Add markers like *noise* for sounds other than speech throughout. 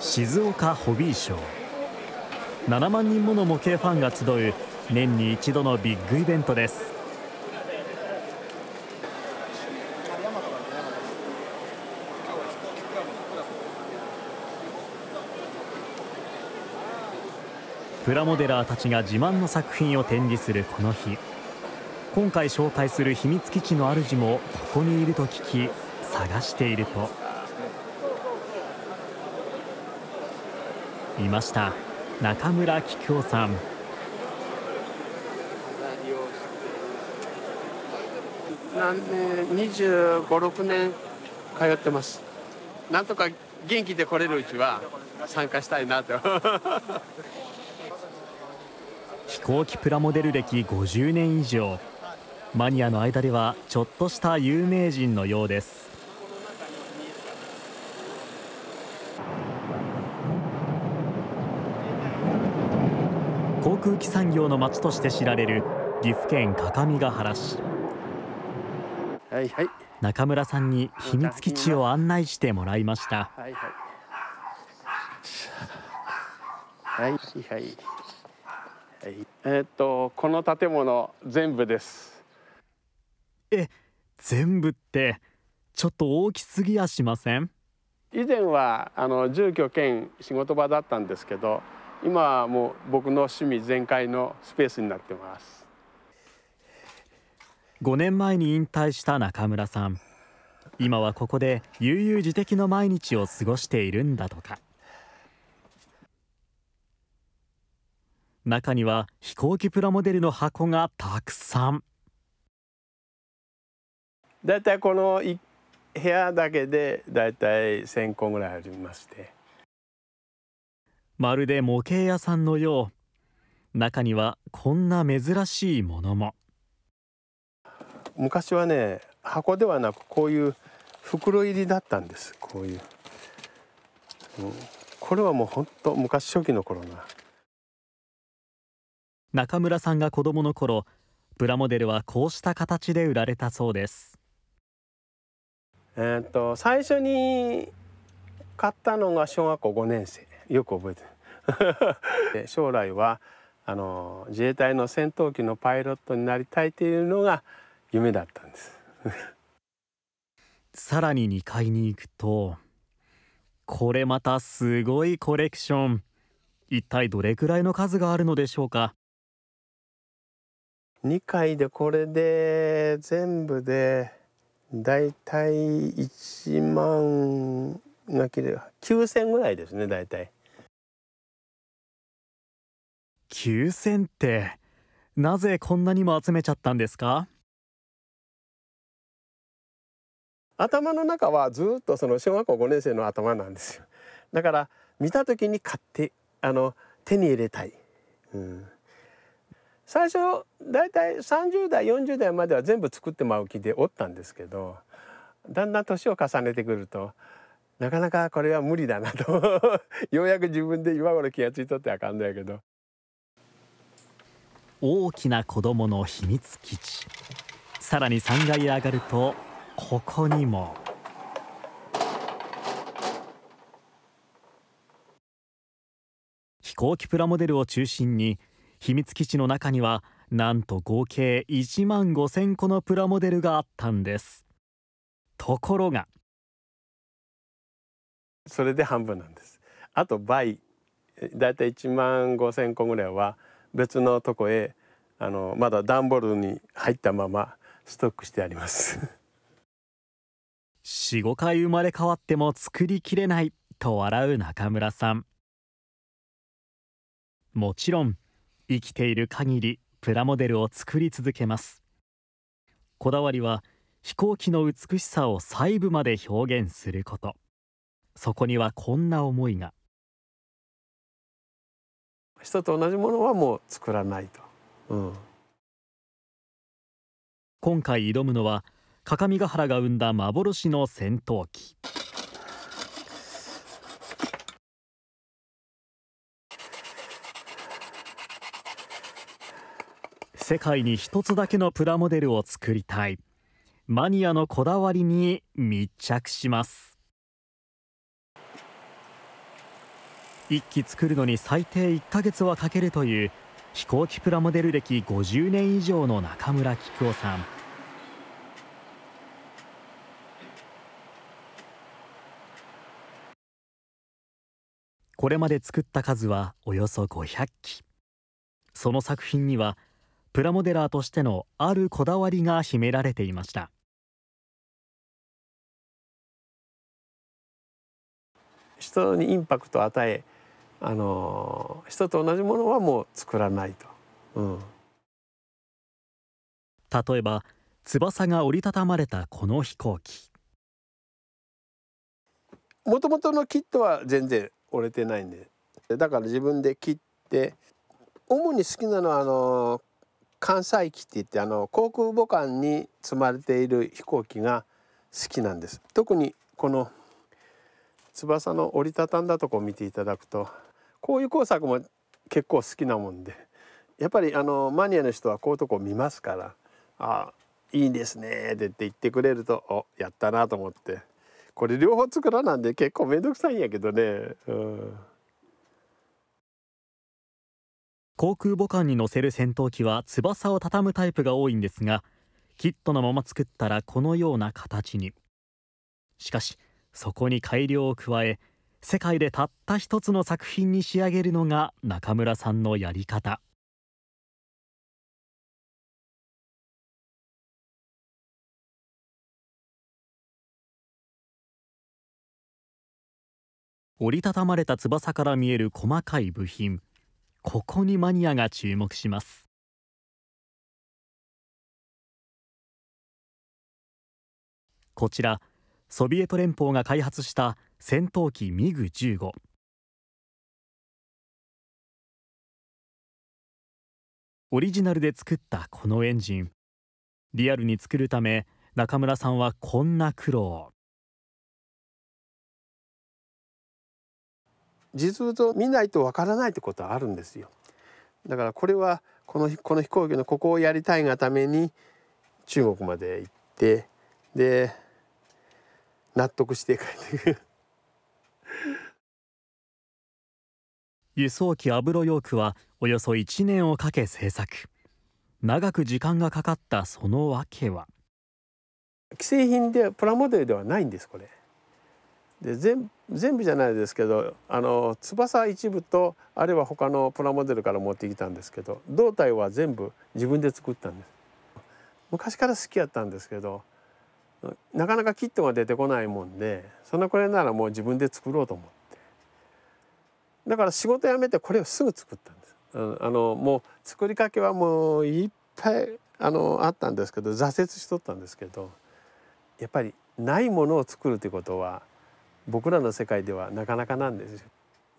静岡ホビーショー7万人もの模型ファンが集う年に一度のビッグイベントですプラモデラーたちが自慢の作品を展示するこの日今回紹介する秘密基地の主もここにいると聞き探していると。いました中村菊夫さん何年2 5 6年通ってますなんとか元気で来れるうちは参加したいなと *laughs* *laughs* 飛行機プラモデル歴50年以上マニアの間ではちょっとした有名人のようです空機産業の町として知られる岐阜県各務原市はいはい中村さんに秘密基地を案内してもらいましたはいはいはいはいえー、っとこの建物全部ですえ全部ってちょっと大きすぎやしません以前はあの住居兼仕事場だったんですけど今もう僕の趣味全開のスペースになってます5年前に引退した中村さん今はここで悠々自適の毎日を過ごしているんだとか中には飛行機プラモデルの箱がたくさんだいたいこの部屋だけでだいたい1000個ぐらいありましてまるで模型屋さんのよう中にはこんな珍しいものも昔はね箱ではなくこういう袋入りだったんですこういう、うん、これはもうほんと昔初期の頃な中村さんが子供の頃プラモデルはこうした形で売られたそうですえー、っと最初に買ったのが小学校5年生よく覚えてる *laughs* 将来はあの自衛隊の戦闘機のパイロットになりたいというのが夢だったんです *laughs* さらに2階に行くとこれまたすごいコレクション一体どれくらいの数があるのでしょうか2階でこれで全部でだいたい1万が切れ9,000ぐらいですね大体。9,000ってなぜこんなにも集めちゃったんですか頭の中はずっとその小学校5年生の頭なんですよだから見た時に買ってあの手に入れたい、うん、最初だいたい30代40代までは全部作ってまう気でおったんですけどだんだん年を重ねてくるとなかなかこれは無理だなと *laughs* ようやく自分で今頃気が付いとってあかんのやけど大きな子供の秘密基地さらに3階へ上がるとここにも飛行機プラモデルを中心に秘密基地の中にはなんと合計1万5,000個のプラモデルがあったんですところがそれで半分なんですあと倍だいたい1万5,000個ぐらいは別のとこへあのまだ段ボールに入ったままストックしてあります45 *laughs* 回生まれ変わっても作りきれないと笑う中村さんもちろん生きている限りプラモデルを作り続けますこだわりは飛行機の美しさを細部まで表現することそこにはこんな思いが人と同じものはもう作らないと、うん、今回挑むのは各務原が生んだ幻の戦闘機世界に一つだけのプラモデルを作りたいマニアのこだわりに密着します1機作るのに最低1ヶ月はかけるという飛行機プラモデル歴50年以上の中村喜久夫さんこれまで作った数はおよそ500機その作品にはプラモデラーとしてのあるこだわりが秘められていました人にインパクトを与えあの人と同じものはもう作らないと、うん、例えば翼が折りたたまれたこの飛行機もともとのキットは全然折れてないんでだから自分で切って主に好きなのはあの関西機って言ってあの航空母艦に積まれている飛行機が好きなんです特にこの翼の折りたたんだとこを見ていただくとこういう工作も結構好きなもんでやっぱりあのマニアの人はこういうとこ見ますから「あいいですね」って言って言ってくれると「おやったな」と思ってこれ両方作らなんで結構面倒くさいんやけどね。うん航空母艦に乗せる戦闘機は翼を畳むタイプが多いんですがキットのまま作ったらこのような形にしかしそこに改良を加え世界でたった一つの作品に仕上げるのが中村さんのやり方折りたたまれた翼から見える細かい部品ここにマニアが注目しますこちらソビエト連邦が開発した戦闘機ミグ15オリジナルで作ったこのエンジンリアルに作るため中村さんはこんな苦労実物を見ないとわからないってことはあるんですよだからこれはこのこの飛行機のここをやりたいがために中国まで行ってで納得して帰ってくる輸送機アブロヨークはおよそ1年をかけ製作長く時間がかかったその訳は既製品でプラモデルではないんですこれで全全部じゃないですけどあの翼一部とあるいは他のプラモデルから持ってきたんですけど胴体は全部自分で作ったんです昔から好きやったんですけどなかなかキットが出てこないもんでそのくらいならもう自分で作ろうと思って。だから仕事辞めてこれをすぐ作ったんです。あのもう作りかけはもういっぱいあのあったんですけど挫折しとったんですけどやっぱりないものを作るということは僕らの世界ではなかなかなんです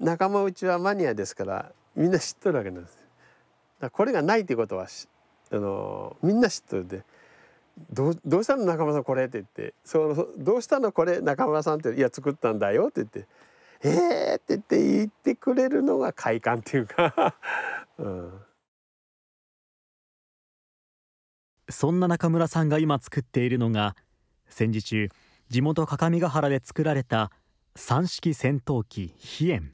仲間内はマニアですからみんな知ってるわけなんですだこれがないということはあのみんな知っとるでど「どうしたの中村さんこれ」って言って「そのどうしたのこれ中村さん」って「いや作ったんだよ」って言って「えー!」って言って言ってくれるのが快感っていうか *laughs* うん、そんな中村さんが今作っているのが戦時中地元各務原で作られた三式戦闘機飛燕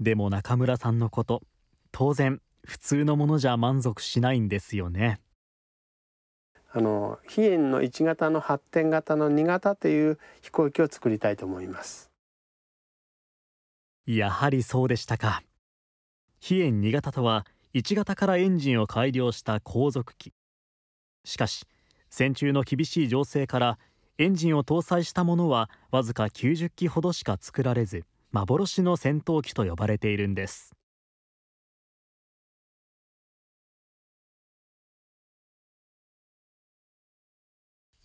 でも中村さんのこと当然普通のものじゃ満足しないんですよねあの飛燕の1型の発展型の2型という飛行機を作りたいと思いますやはりそうでしたか飛燕2型とは1型からエンジンを改良した後続機しかし戦中の厳しい情勢からエンジンを搭載したものはわずか90機ほどしか作られず幻の戦闘機と呼ばれているんです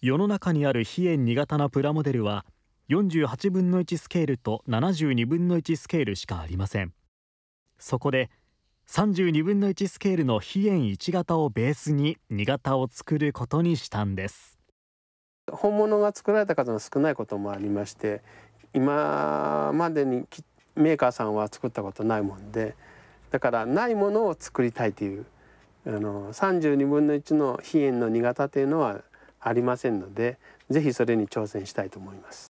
世の中にある非円2型のプラモデルは48分の1スケールと72分の1スケールしかありませんそこで32分の1スケールの非円1型をベースに2型を作ることにしたんです本物が作られた数が少ないこともありまして今までにメーカーさんは作ったことないもんでだからないものを作りたいというあの32分の1の非円の2型というのはありませんので是非それに挑戦したいと思います。